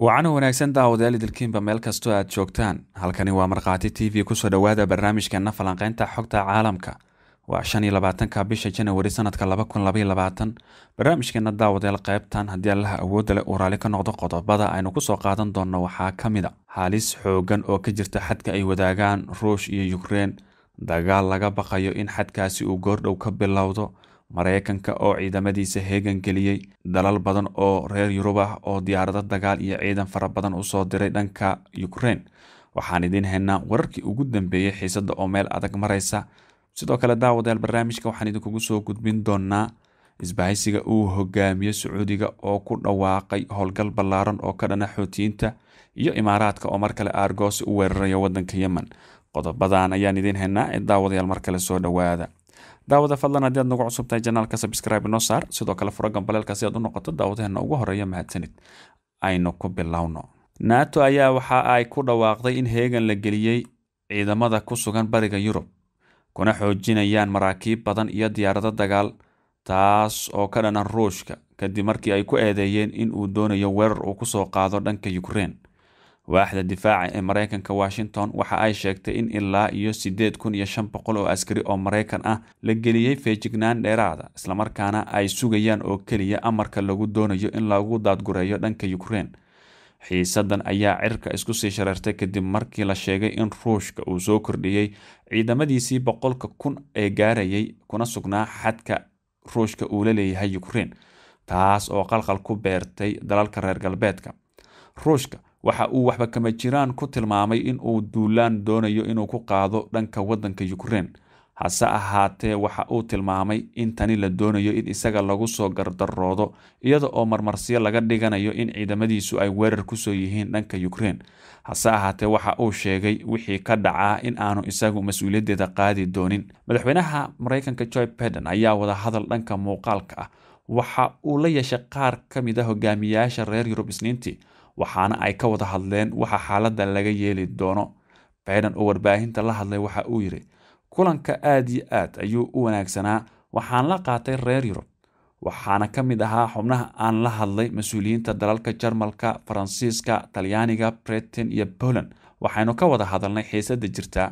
waacano wanaagsan daawadayaal dalkiinba meel kastoo aad joogtaan halkani waa markhaati t v kusoo dhowaada barnaamijkeenna falanqeynta xogta caalamka waa shan iyo labaatanka bisha janawari sannadka laba kun labaiyo labaatan barnaamijkeenna daawadeel qaybtan haddii allaha awoodda leh uu raalli ka noqdo qodobada aynu kusoo qaadan doonno waxaa ka mid a halis xooggan oo ka jirta xadka ay wadaagaan ruush iyo yukrein dagaal laga baqayo in xadkaasi uu goordhow ka bilowdo maraykanka oo ciidamadiisa heegan geliyey dalal badan oo reer yurub ah oo diyaarado dagaal iyo ciidan fara badan usoo diray dhanka ukrein waxaan idiin haynaa wararkii ugu dambeeyey xiisada oo meel adag maraysa sidoo kale daawadayaal barnaamijka waxaan idinkugu soo gudbin doonnaa isbahaysiga uu hogaamiye sacuudiga oo ku dhawaaqay howlgal ballaaran oo ka dhana xootiyiinta iyo imaaraadka oo mar kale aargoosi u weeraraya waddanka yemen qodobadan ayaan idiin haynaa ee daawadayaal mar kale soo dhowaada daawada fadlan haddii aad nagu cusub tahay janaalka sabscribe noo saar sidoo kale furo gambalelka si aad u noqoto daawadeena ugu horeeya mahadsanid aynu ku bilowno naato ayaa waxa ay ku dhawaaqday in heegan la geliyey ciidamada ku sugan bariga yurub kuna xoojinayaan maraakiib badan iyo diyaarado dagaal taas oo ka dhanan ruushka kadib markii ay ku eedeeyeen in uu doonayo weerar uu ku soo qaado dhanka ukrein waaxda difaaca ee mareykanka washington waxa ay sheegtay in ilaa iyo siddeed kun iyo shan boqol oo askari oo maraykan ah la geliyey feejignaan dheeraada islamarkaana ay sugayaan oo keliya amarka lagu doonayo in lagu daadgureeyo dhanka ukrein xiisadan ayaa cirka isku sii shareertay kadib markii la sheegay in ruushka uu soo kordhiyey ciidamadiisii boqolka kun ee gaarayay kuna sugnaa xadka ruushka uu la leeyahay ukrein taas oo qalqal ku beertay dalalka reer galbeedka ruushka waxa uu waxba kama jiraan ku tilmaamay in uu duulaan doonayo inuu ku qaado dhanka waddanka ukrein hase ahaatee waxa uu tilmaamay in tani la doonayo in isaga lagu soo gardaroodo iyada oo marmarsiyo laga dhiganayo in ciidamadiisu ay weerar kusoo yihiin dhanka ukrein hase ahaatee waxa uu sheegay wixii ka dhacaa in aanu isagu mas-uuliyaddeeda qaadi doonin madaxweynaha maraykanka joy beden ayaa wada hadal dhanka muuqaalka ah waxa uu la yeeshay qaar ka mid a ah hogaamiyaasha reer yurub isniintii waxaana ay ka wada hadleen waxa xaaladda laga yeeli doono bayden oo warbaahinta la hadlay waxa uu yidhi kulanka aad iyo aad ayuu u wanaagsanaa waxaan la qaatay reer yurub waxaana ka mid ahaa xubnaha aan la hadlay mas-uuliyiinta dalalka jarmalka faransiiska talyaaniga britain iyo boland waxaynu ka wada hadalnay xiisadda jirtaa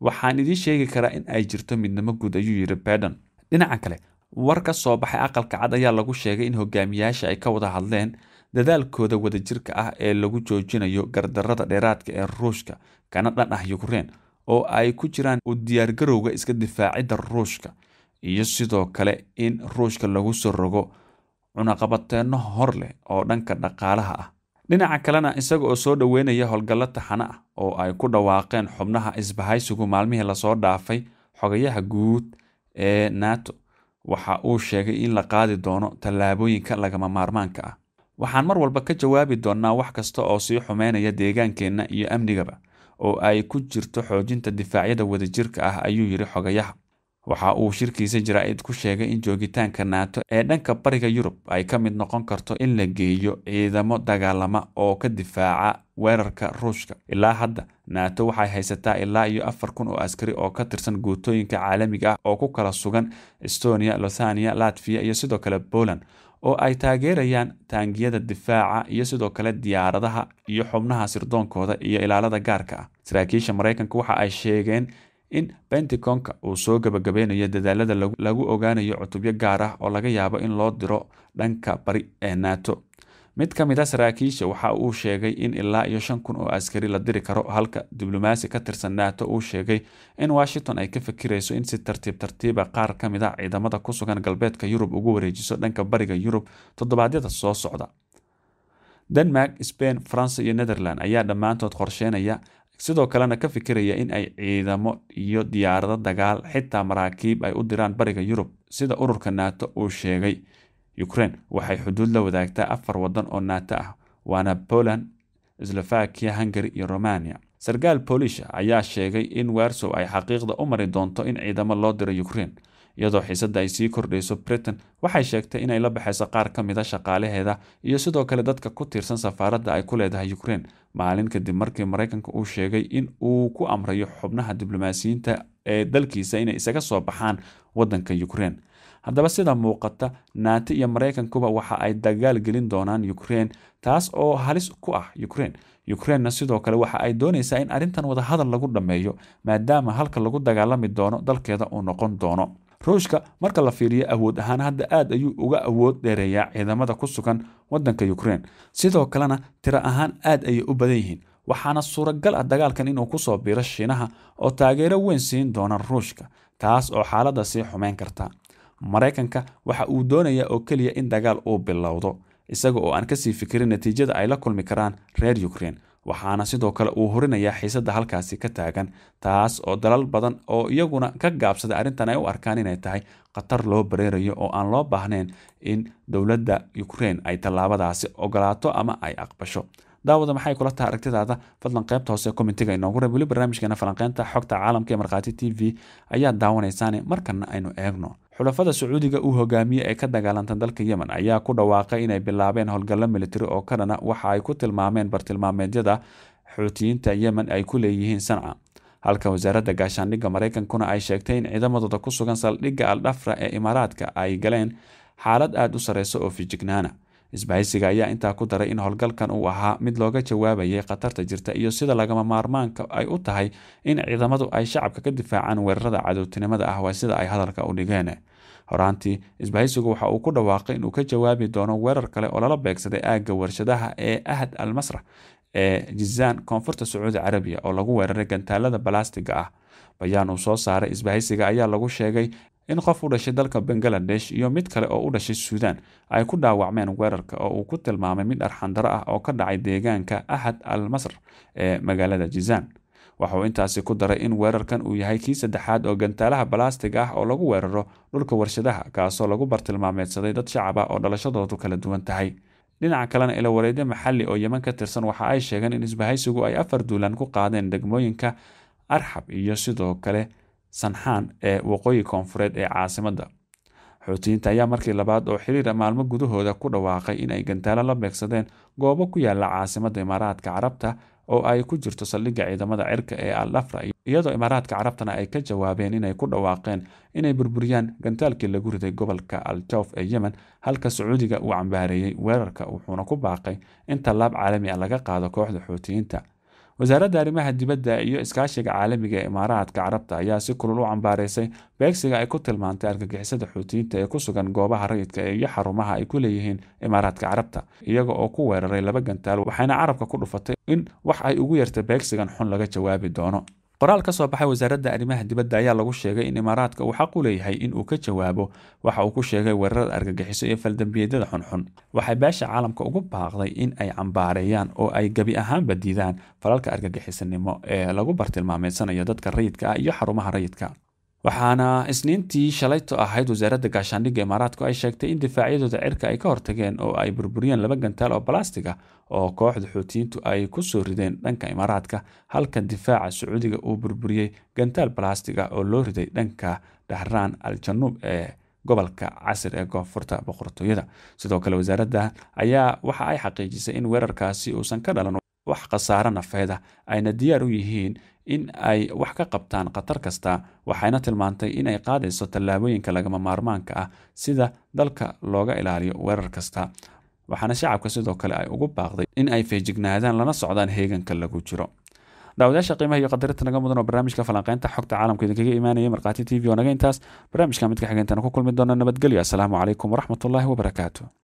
waxaan idiin sheegi karaa in ay jirto midnimo guud ayuu yidhi bayden dhinaca kale war ka soo baxay aqalka cad ayaa lagu sheegay in hogaamiyaasha ay ka wada hadleen dadaalkooda wadajirka ah ee lagu joojinayo gardarrada dheeraadka ee ruushka kana dhan ah yukrein oo ay ku jiraan u diyaargarowga iska difaacidda ruushka iyo sidoo kale in ruushka lagu soo rogo cunaqabateenno hor leh oo dhanka dhaqaalaha ah dhinaca kalena isaga oo soo dhoweynaya howlgallo taxana ah oo ay ku dhawaaqeen xubnaha isbahaysigu maalmihii lasoo dhaafay xogayaha guud ee nato waxa uu sheegay in la qaadi doono tallaabooyinka lagama maarmaanka ah waxaan mar walba ka jawaabi doonnaa wax kasta oo sii xumeynaya deegaankeenna iyo amnigaba oo ay ku jirto xoojinta difaacyada wadajirka ah ayuu yidhi xogayaha waxa uu shirkiisa jaraa'id ku sheegay in joogitaanka naato ee dhanka bariga yurub ay ka mid noqon karto in la geeyo ciidamo dagaalama oo ka difaaca weerarka ruushka ilaa hadda naato waxay haysataa ilaa iyo afar kun oo askari oo ka tirsan guutooyinka caalamiga ah oo ku kala sugan estonia lothania latfiya iyo sidoo kale boland oo ay taageerayaan taangiyada difaaca iyo sidoo kale diyaaradaha iyo xubnaha sirdoonkooda iyo ilaalada gaarka ah saraakiisha maraykanka waxa ay sheegeen in benticon uu soo gabagabeynayo dadaalada lagu ogaanayo cutubyo gaar ah oo laga yaabo in loo diro dhanka bari ee nato mid ka mid a ah saraakiisha waxa uu sheegay in ilaa iyo shan kun oo askari la diri karo halka diblomaasi ka tirsan nato uu sheegay in washington ay ka fikirayso in si tartiib tartiiba ah qaar ka mid a ah ciidamada ku sugan galbeedka yurub ugu wareejiso dhanka bariga yurub toddobaadyada soo socda denmark spain france iyo netherland ayaa dhammaantood qorsheynaya sidoo kalena ka fikiraya in ay ciidamo iyo diyaarado dagaal xitaa maraakiib ay u diraan bariga yurub sida ururka nato uu sheegay ukrein waxay xuduud la wadaagtaa afar waddan oo nato ah waana poland slovakia hungari iyo romania sarkaal boolish ayaa sheegay in wersow ay xaqiiqda u mari doonto in ciidamo loo diro ukrein iyadoo xiisadda ay sii kordhayso britain waxay sheegtay inay la baxayso qaar ka a ah shaqaalaheeda iyo sidoo kale dadka ku tiirsan safaaradda ay ku leedahay ukraine maalin kadib markii maraykanka uu sheegay in uu ku amrayo xubnaha diblomaasiyiinta ee dalkiisa inay isaga soo baxaan waddanka ukraine haddaba sida muuqata naati iyo maraykankuba waxa ay dagaal gelin doonaan ukraine taas oo halis ku ah ukrein ukrainena sidoo kale waxa ay doonaysaa in arrintan wadahadal lagu dhammeeyo maadaama halka lagu dagaalami doono dalkeeda uu noqon doono ruushka marka la fiiriyo awood ahaan hadda aad ayuu uga awood dheereeyaa ciidamada ku sugan waddanka ukrein sidoo kalena tiro ahaan aad ayay u badan yihiin waxaana suuragal ah dagaalkan inuu ku soo biro shiinaha oo taageero weyn siin doona ruushka taas oo xaaladda sii xumayn karta maraykanka waxa uu doonayaa oo keliya in dagaal uu bilowdo isaga oo aan kasii fikirin natiijada ay la kulmi karaan reer ukrein waxaana sidoo kale uu horinayaa xiisadda halkaasi ka taagan taas oo dalal badan oo iyaguna ka gaabsaday arrintan ay u arkaan inay tahay khatar loo bareerayo oo aan loo baahnayn in dowladda ukrein ay tallaabadaasi ogolaato ama ay aqbasho daawada maxay kula tahay aragtidaada fadlan qaybta hoose komentiga inoogu rab weli barnaamijkeena falanqeynta xogta caalamka ee markhaati t v ayaa daawanaysaan markana aynu eegno xulafada sacuudiga uu hogaamiyey ee ka dagaalanta dalka yemen ayaa ku dhawaaqay inay bilaabeen howlgallo militari oo kalena waxa ay ku tilmaameen bartilmaameedyada xuutiyiinta yemen ay ku leeyihiin sanca halka wasaaradda gaashaandhigga maraykankuna ay sheegtay in ciidamadooda ku sugan saldhigga aldhafra ee imaaraadka ay galeen xaalad aada u sarreysa oo fijignaana isbahaysiga ayaa intaa ku daray in howlgalkan uu ahaa mid looga jawaabayay khatarta jirta iyo sida lagama maarmaanka ay u tahay in ciidamadu ay shacabka ka difaacaan weerarada cadowtinimada ah waa sida ay hadalka u dhigeen horaantii isbahaysigu waxa uu ku dhawaaqay inuu ka jawaabi doono weerar kale oo lala beegsaday aagga warshadaha ee ahad al masra ee jizaan koonfurta sacuudi carabiya oo lagu weeraray gantaalada balaastiga ah bayaan uu soo saaray isbahaysiga ayaa lagu sheegay in qof u dhashay dalka bangaladesh iyo mid kale oo u dhashay suudaan ay ku dhaawacmeen weerarka oo uu ku tilmaamay mid arxandaro ah oo ka dhacay deegaanka axad al masr ee magaalada jizaan waxauu intaasi ku daray in weerarkan uu yahay kii saddexaad oo gantaalaha balastiga ah oo lagu weeraro dhulka warshadaha kaasoo lagu bartilmaameedsaday dad shacab ah oo dhalashadoodu kala duwan tahay dhinaca kalena ilawareedyo maxalli oo yeman ka tirsan waxa ay sheegeen in isbahaysigu ay afar duulaan ku qaadeen degmooyinka arxab iyo sidoo kale sanxaan ee waqooyi koonfureed ee caasimadda xoutiyiinta ayaa markii labaad oo xiriir maalmo gudahooda ku dhawaaqay in ay gantaalo la beegsadeen goobo ku yaala caasimadda imaaraadka carabta oo ay ku jirto saldhigga ciidamada cirka ee aldhafra iyadoo imaaraadka carabtana ay ka jawaabeen inay ku dhawaaqeen inay burburiyaan gantaalkii lagu riday gobolka al ee yemen halka sacuudiga uu cambaareeyey weerarka wuxuuna ku baaqay in tallaab caalami ah laga qaado kooxda xuutiyiinta wasaaradda arrimaha dibadda iyo iskaashiga caalamiga ee imaaraadka carabta ayaa si kulul u cambaaraysay beegsiga ay ku tilmaantay argagixisada xuutiyiinta ee ku sugan goobaha rayidka iyo xarumaha ay ku leeyihiin imaaraadka carabta iyaga oo ku weeraray laba gantaal waxayna carabka ku dhufatay in wax ay ugu yartay beegsigan xun laga jawaabi doono qoraal ka soo baxay wasaaradda arrimaha dibadda ayaa lagu sheegay in imaaraadka uu xaq u leeyahay in uu ka jawaabo waxa uu ku sheegay weerarada argagixiso ee faldembiyeedyada xunxun waxay beesha caalamka ugu baaqday in ay cambaareeyaan oo ay gebi ahaanba diidaan falalka argagixisanimo ee lagu bartilmaameedsanayo dadka rayidka ah iyo xarumaha rayidka waxaana isniintii shalayto ahayd wasaaradda gaashaandhigga imaaraadku ay sheegtay in difaacyadooda cirka ay ka hortageen oo ay burburiyeen laba gantaal oo balastiga oo kooxda xuutiyiintu ay ku soo rideen dhanka imaaraadka halka difaaca sacuudiga uu burburiyey gantaal balastiga oo loo riday dhanka dhahraan al januub ee gobolka casir ee koonfurta boqortooyada sidoo kale wasaaradda ayaa waxa ay xaqiijisay in weerarkaasi uusan ka dhalan wax khasaaro nafeeda ah ayna diyaar u yihiin in ay wax ka qabtaan khatar kasta waxayna tilmaantay inay qaadayso tallaabooyinka lagama maarmaanka ah sida dalka looga ilaaliyo weerar kasta waxaana shacabka sidoo kale ay ugu baaqday in ay feejignaadaan lana socdaan heeganka lagu jiro daawadayaasha qiimaha iyo qadarinta naga mudan oo barnaamijka falanqeynta xogta caalamka idinkaga imaanaya markhaati t v oo naga intaas barnaamijka midka xigeentan ku kulmi doona nabadgelyo asalaamu calaykum waraxmatullaahi wabarakaatu